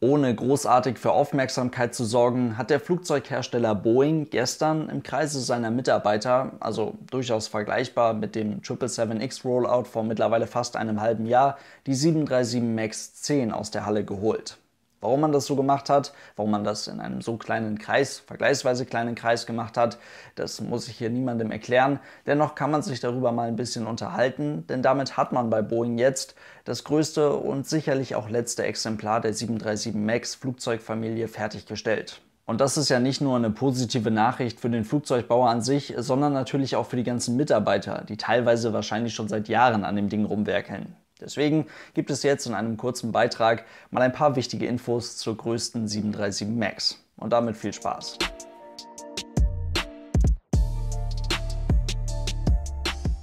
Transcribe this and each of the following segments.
Ohne großartig für Aufmerksamkeit zu sorgen, hat der Flugzeughersteller Boeing gestern im Kreise seiner Mitarbeiter, also durchaus vergleichbar mit dem 777X Rollout vor mittlerweile fast einem halben Jahr, die 737 MAX 10 aus der Halle geholt. Warum man das so gemacht hat, warum man das in einem so kleinen Kreis, vergleichsweise kleinen Kreis gemacht hat, das muss ich hier niemandem erklären. Dennoch kann man sich darüber mal ein bisschen unterhalten, denn damit hat man bei Boeing jetzt das größte und sicherlich auch letzte Exemplar der 737 MAX Flugzeugfamilie fertiggestellt. Und das ist ja nicht nur eine positive Nachricht für den Flugzeugbauer an sich, sondern natürlich auch für die ganzen Mitarbeiter, die teilweise wahrscheinlich schon seit Jahren an dem Ding rumwerkeln. Deswegen gibt es jetzt in einem kurzen Beitrag mal ein paar wichtige Infos zur größten 737 MAX. Und damit viel Spaß!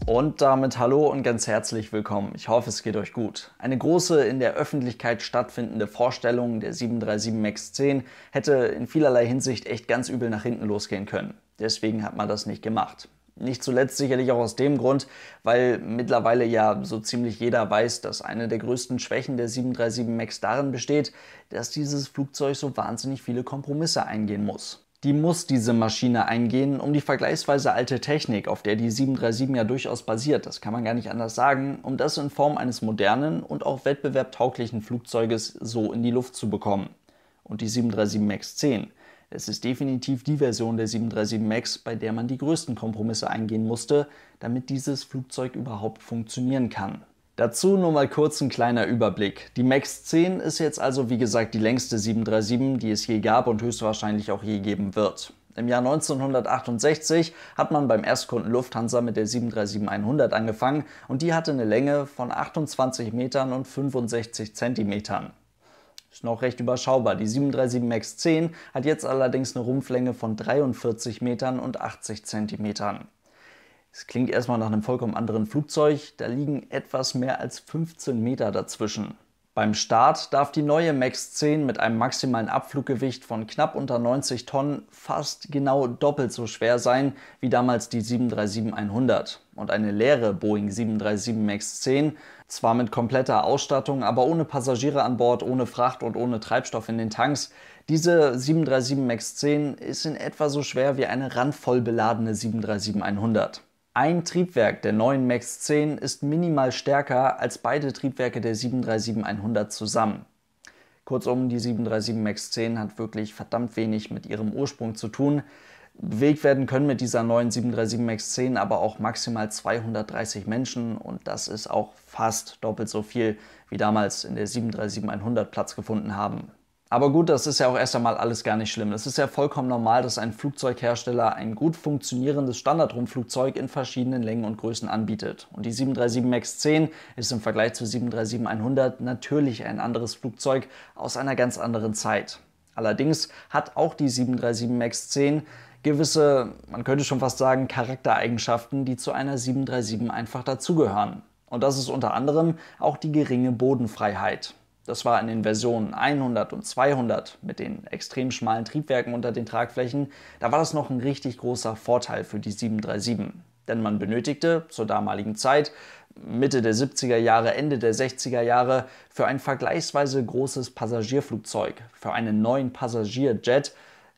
Und damit hallo und ganz herzlich willkommen. Ich hoffe, es geht euch gut. Eine große in der Öffentlichkeit stattfindende Vorstellung der 737 MAX 10 hätte in vielerlei Hinsicht echt ganz übel nach hinten losgehen können. Deswegen hat man das nicht gemacht. Nicht zuletzt sicherlich auch aus dem Grund, weil mittlerweile ja so ziemlich jeder weiß, dass eine der größten Schwächen der 737 MAX darin besteht, dass dieses Flugzeug so wahnsinnig viele Kompromisse eingehen muss. Die muss diese Maschine eingehen, um die vergleichsweise alte Technik, auf der die 737 ja durchaus basiert, das kann man gar nicht anders sagen, um das in Form eines modernen und auch wettbewerbtauglichen Flugzeuges so in die Luft zu bekommen. Und die 737 MAX 10 es ist definitiv die Version der 737 MAX, bei der man die größten Kompromisse eingehen musste, damit dieses Flugzeug überhaupt funktionieren kann. Dazu nur mal kurz ein kleiner Überblick. Die MAX 10 ist jetzt also wie gesagt die längste 737, die es je gab und höchstwahrscheinlich auch je geben wird. Im Jahr 1968 hat man beim Erstkunden Lufthansa mit der 737-100 angefangen und die hatte eine Länge von 28 Metern und 65 Zentimetern. Ist noch recht überschaubar. Die 737 MAX 10 hat jetzt allerdings eine Rumpflänge von 43 Metern und 80 Zentimetern. Es klingt erstmal nach einem vollkommen anderen Flugzeug, da liegen etwas mehr als 15 Meter dazwischen. Beim Start darf die neue MAX 10 mit einem maximalen Abfluggewicht von knapp unter 90 Tonnen fast genau doppelt so schwer sein wie damals die 737-100 und eine leere Boeing 737 MAX 10, zwar mit kompletter Ausstattung, aber ohne Passagiere an Bord, ohne Fracht und ohne Treibstoff in den Tanks. Diese 737 MAX 10 ist in etwa so schwer wie eine randvoll beladene 737-100. Ein Triebwerk der neuen MAX 10 ist minimal stärker als beide Triebwerke der 737-100 zusammen. Kurzum, die 737 MAX 10 hat wirklich verdammt wenig mit ihrem Ursprung zu tun. Bewegt werden können mit dieser neuen 737 MAX 10 aber auch maximal 230 Menschen und das ist auch fast doppelt so viel, wie damals in der 737-100 Platz gefunden haben. Aber gut, das ist ja auch erst einmal alles gar nicht schlimm. Es ist ja vollkommen normal, dass ein Flugzeughersteller ein gut funktionierendes Standardrumpflugzeug in verschiedenen Längen und Größen anbietet. Und die 737 MAX 10 ist im Vergleich zur 737-100 natürlich ein anderes Flugzeug aus einer ganz anderen Zeit. Allerdings hat auch die 737 MAX 10 gewisse, man könnte schon fast sagen, Charaktereigenschaften, die zu einer 737 einfach dazugehören. Und das ist unter anderem auch die geringe Bodenfreiheit. Das war in den Versionen 100 und 200 mit den extrem schmalen Triebwerken unter den Tragflächen, da war das noch ein richtig großer Vorteil für die 737. Denn man benötigte zur damaligen Zeit, Mitte der 70er Jahre, Ende der 60er Jahre, für ein vergleichsweise großes Passagierflugzeug, für einen neuen Passagierjet,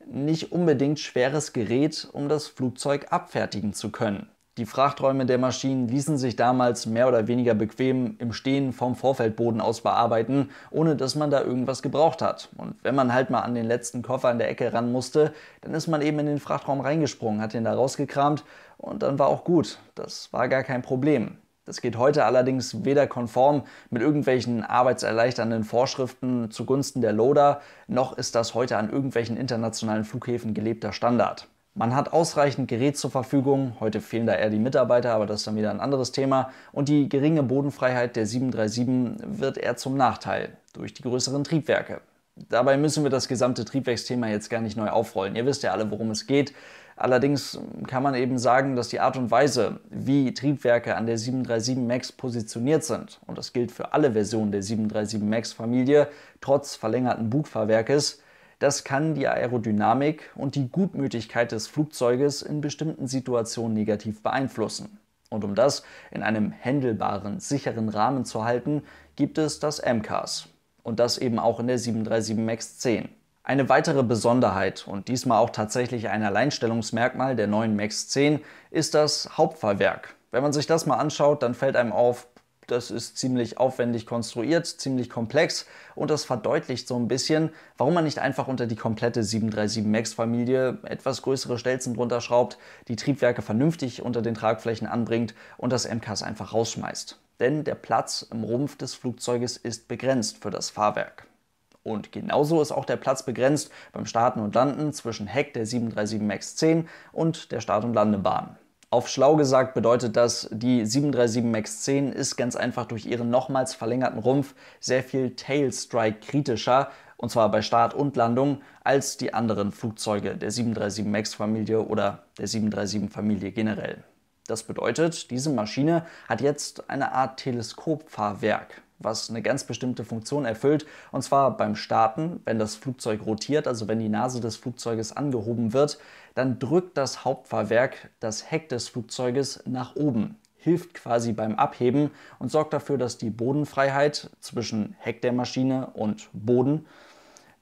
nicht unbedingt schweres Gerät, um das Flugzeug abfertigen zu können. Die Frachträume der Maschinen ließen sich damals mehr oder weniger bequem im Stehen vom Vorfeldboden aus bearbeiten, ohne dass man da irgendwas gebraucht hat. Und wenn man halt mal an den letzten Koffer in der Ecke ran musste, dann ist man eben in den Frachtraum reingesprungen, hat ihn da rausgekramt und dann war auch gut. Das war gar kein Problem. Das geht heute allerdings weder konform mit irgendwelchen arbeitserleichternden Vorschriften zugunsten der Loader, noch ist das heute an irgendwelchen internationalen Flughäfen gelebter Standard. Man hat ausreichend Gerät zur Verfügung, heute fehlen da eher die Mitarbeiter, aber das ist dann wieder ein anderes Thema. Und die geringe Bodenfreiheit der 737 wird eher zum Nachteil durch die größeren Triebwerke. Dabei müssen wir das gesamte Triebwerksthema jetzt gar nicht neu aufrollen. Ihr wisst ja alle, worum es geht. Allerdings kann man eben sagen, dass die Art und Weise, wie Triebwerke an der 737 MAX positioniert sind, und das gilt für alle Versionen der 737 MAX-Familie, trotz verlängerten Bugfahrwerkes, das kann die Aerodynamik und die Gutmütigkeit des Flugzeuges in bestimmten Situationen negativ beeinflussen. Und um das in einem händelbaren, sicheren Rahmen zu halten, gibt es das MCAS. Und das eben auch in der 737 MAX 10. Eine weitere Besonderheit und diesmal auch tatsächlich ein Alleinstellungsmerkmal der neuen MAX 10 ist das Hauptfahrwerk. Wenn man sich das mal anschaut, dann fällt einem auf, das ist ziemlich aufwendig konstruiert, ziemlich komplex und das verdeutlicht so ein bisschen, warum man nicht einfach unter die komplette 737 MAX-Familie etwas größere Stelzen drunter schraubt, die Triebwerke vernünftig unter den Tragflächen anbringt und das MCAS einfach rausschmeißt. Denn der Platz im Rumpf des Flugzeuges ist begrenzt für das Fahrwerk. Und genauso ist auch der Platz begrenzt beim Starten und Landen zwischen Heck der 737 MAX 10 und der Start- und Landebahn. Auf schlau gesagt bedeutet das, die 737 MAX 10 ist ganz einfach durch ihren nochmals verlängerten Rumpf sehr viel Tail Strike kritischer, und zwar bei Start und Landung, als die anderen Flugzeuge der 737 MAX Familie oder der 737 Familie generell. Das bedeutet, diese Maschine hat jetzt eine Art Teleskopfahrwerk was eine ganz bestimmte Funktion erfüllt, und zwar beim Starten, wenn das Flugzeug rotiert, also wenn die Nase des Flugzeuges angehoben wird, dann drückt das Hauptfahrwerk das Heck des Flugzeuges nach oben, hilft quasi beim Abheben und sorgt dafür, dass die Bodenfreiheit zwischen Heck der Maschine und Boden,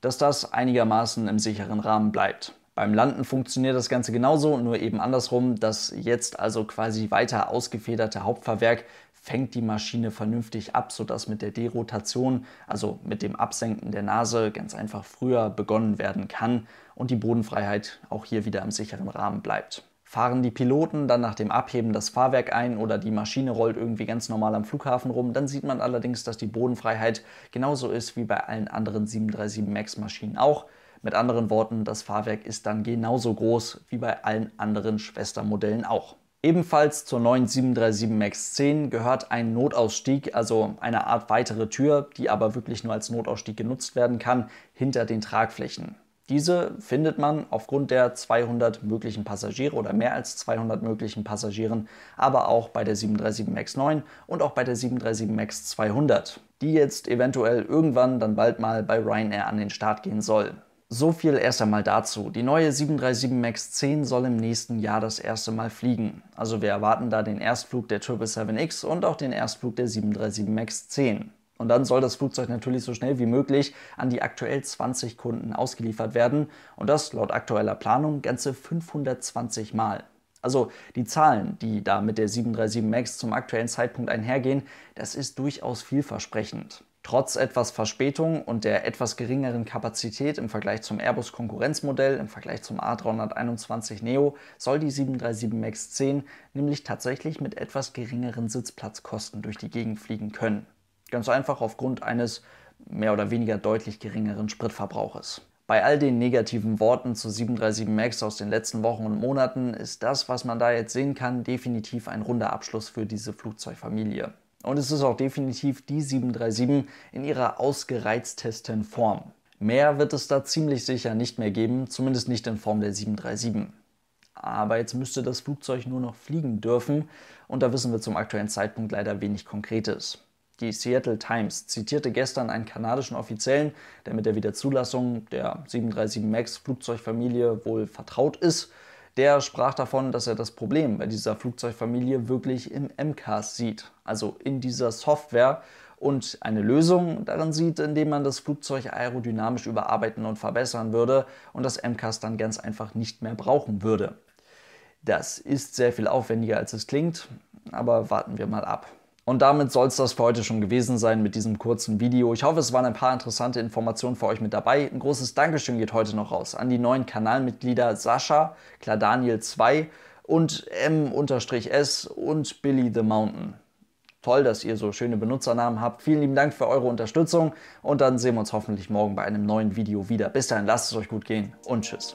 dass das einigermaßen im sicheren Rahmen bleibt. Beim Landen funktioniert das Ganze genauso, nur eben andersrum, das jetzt also quasi weiter ausgefederte Hauptfahrwerk fängt die Maschine vernünftig ab, sodass mit der Derotation, also mit dem Absenken der Nase, ganz einfach früher begonnen werden kann und die Bodenfreiheit auch hier wieder im sicheren Rahmen bleibt. Fahren die Piloten dann nach dem Abheben das Fahrwerk ein oder die Maschine rollt irgendwie ganz normal am Flughafen rum, dann sieht man allerdings, dass die Bodenfreiheit genauso ist wie bei allen anderen 737 MAX-Maschinen auch. Mit anderen Worten, das Fahrwerk ist dann genauso groß wie bei allen anderen Schwestermodellen auch. Ebenfalls zur neuen 737 MAX 10 gehört ein Notausstieg, also eine Art weitere Tür, die aber wirklich nur als Notausstieg genutzt werden kann, hinter den Tragflächen. Diese findet man aufgrund der 200 möglichen Passagiere oder mehr als 200 möglichen Passagieren, aber auch bei der 737 MAX 9 und auch bei der 737 MAX 200, die jetzt eventuell irgendwann dann bald mal bei Ryanair an den Start gehen soll. So viel erst einmal dazu. Die neue 737 MAX 10 soll im nächsten Jahr das erste Mal fliegen. Also wir erwarten da den Erstflug der 777X und auch den Erstflug der 737 MAX 10. Und dann soll das Flugzeug natürlich so schnell wie möglich an die aktuell 20 Kunden ausgeliefert werden und das laut aktueller Planung ganze 520 Mal. Also die Zahlen, die da mit der 737 MAX zum aktuellen Zeitpunkt einhergehen, das ist durchaus vielversprechend. Trotz etwas Verspätung und der etwas geringeren Kapazität im Vergleich zum Airbus Konkurrenzmodell, im Vergleich zum A321 Neo, soll die 737 MAX 10 nämlich tatsächlich mit etwas geringeren Sitzplatzkosten durch die Gegend fliegen können. Ganz einfach aufgrund eines mehr oder weniger deutlich geringeren Spritverbrauches. Bei all den negativen Worten zu 737 MAX aus den letzten Wochen und Monaten ist das, was man da jetzt sehen kann, definitiv ein runder Abschluss für diese Flugzeugfamilie. Und es ist auch definitiv die 737 in ihrer ausgereiztesten Form. Mehr wird es da ziemlich sicher nicht mehr geben, zumindest nicht in Form der 737. Aber jetzt müsste das Flugzeug nur noch fliegen dürfen und da wissen wir zum aktuellen Zeitpunkt leider wenig Konkretes. Die Seattle Times zitierte gestern einen kanadischen Offiziellen, der mit der Wiederzulassung der 737 MAX Flugzeugfamilie wohl vertraut ist der sprach davon, dass er das Problem bei dieser Flugzeugfamilie wirklich im MCAS sieht, also in dieser Software und eine Lösung darin sieht, indem man das Flugzeug aerodynamisch überarbeiten und verbessern würde und das MCAS dann ganz einfach nicht mehr brauchen würde. Das ist sehr viel aufwendiger, als es klingt, aber warten wir mal ab. Und damit soll es das für heute schon gewesen sein mit diesem kurzen Video. Ich hoffe, es waren ein paar interessante Informationen für euch mit dabei. Ein großes Dankeschön geht heute noch raus an die neuen Kanalmitglieder Sascha, Kladaniel 2 und M-S und Billy the Mountain. Toll, dass ihr so schöne Benutzernamen habt. Vielen lieben Dank für eure Unterstützung und dann sehen wir uns hoffentlich morgen bei einem neuen Video wieder. Bis dahin, lasst es euch gut gehen und tschüss.